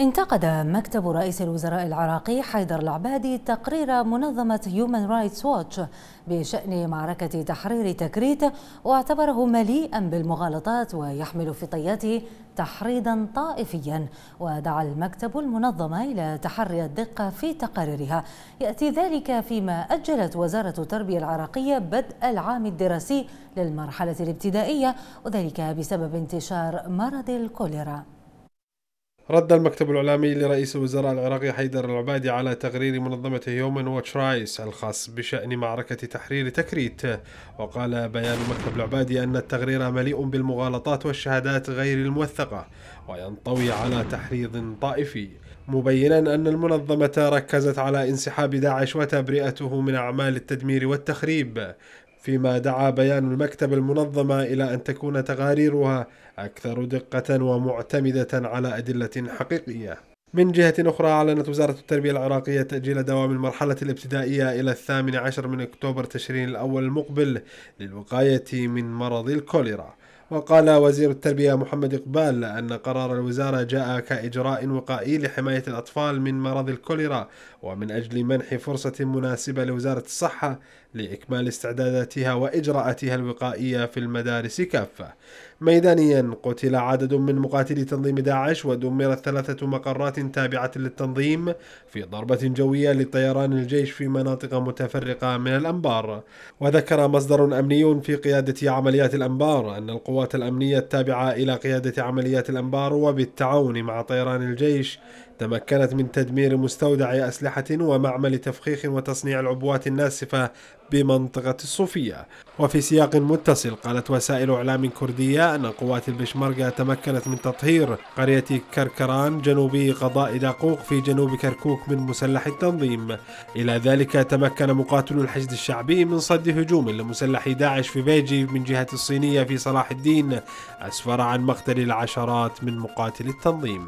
انتقد مكتب رئيس الوزراء العراقي حيدر العبادي تقرير منظمة هيومن رايتس ووتش بشأن معركة تحرير تكريت واعتبره مليئا بالمغالطات ويحمل في طياته تحريضا طائفيا ودعا المكتب المنظمة إلى تحري الدقة في تقاريرها يأتي ذلك فيما أجلت وزارة التربية العراقية بدء العام الدراسي للمرحلة الابتدائية وذلك بسبب انتشار مرض الكوليرا رد المكتب الإعلامي لرئيس الوزراء العراقي حيدر العبادي على تقرير منظمة هيومن واتش رايس الخاص بشأن معركة تحرير تكريت وقال بيان المكتب العبادي أن التقرير مليء بالمغالطات والشهادات غير الموثقة وينطوي على تحريض طائفي مبينا أن المنظمة ركزت على انسحاب داعش وتبرئته من أعمال التدمير والتخريب فيما دعا بيان المكتب المنظمة إلى أن تكون تقاريرها أكثر دقة ومعتمدة على أدلة حقيقية. من جهة أخرى أعلنت وزارة التربية العراقية تأجيل دوام المرحلة الابتدائية إلى الثامن عشر من أكتوبر تشرين الأول المقبل للوقاية من مرض الكوليرا. وقال وزير التربية محمد إقبال أن قرار الوزارة جاء كإجراء وقائي لحماية الأطفال من مرض الكوليرا ومن أجل منح فرصة مناسبة لوزارة الصحة لإكمال استعداداتها وإجراءاتها الوقائية في المدارس كافة. ميدانيا قتل عدد من مقاتلي تنظيم داعش ودمرت ثلاثة مقرات تابعة للتنظيم في ضربة جوية لطيران الجيش في مناطق متفرقة من الأنبار. وذكر مصدر أمني في قيادة عمليات الأنبار أن القوات الأمنية التابعة إلى قيادة عمليات الأنبار وبالتعاون مع طيران الجيش تمكنت من تدمير مستودع أسلحة ومعمل تفخيخ وتصنيع العبوات الناسفة بمنطقة الصوفية وفي سياق متصل قالت وسائل إعلام كردية أن قوات البشمركة تمكنت من تطهير قرية كركران جنوبي قضاء داقوق في جنوب كركوك من مسلح التنظيم إلى ذلك تمكن مقاتلو الحشد الشعبي من صد هجوم لمسلح داعش في بيجي من جهة الصينية في صلاح الدين أسفر عن مقتل العشرات من مقاتلي التنظيم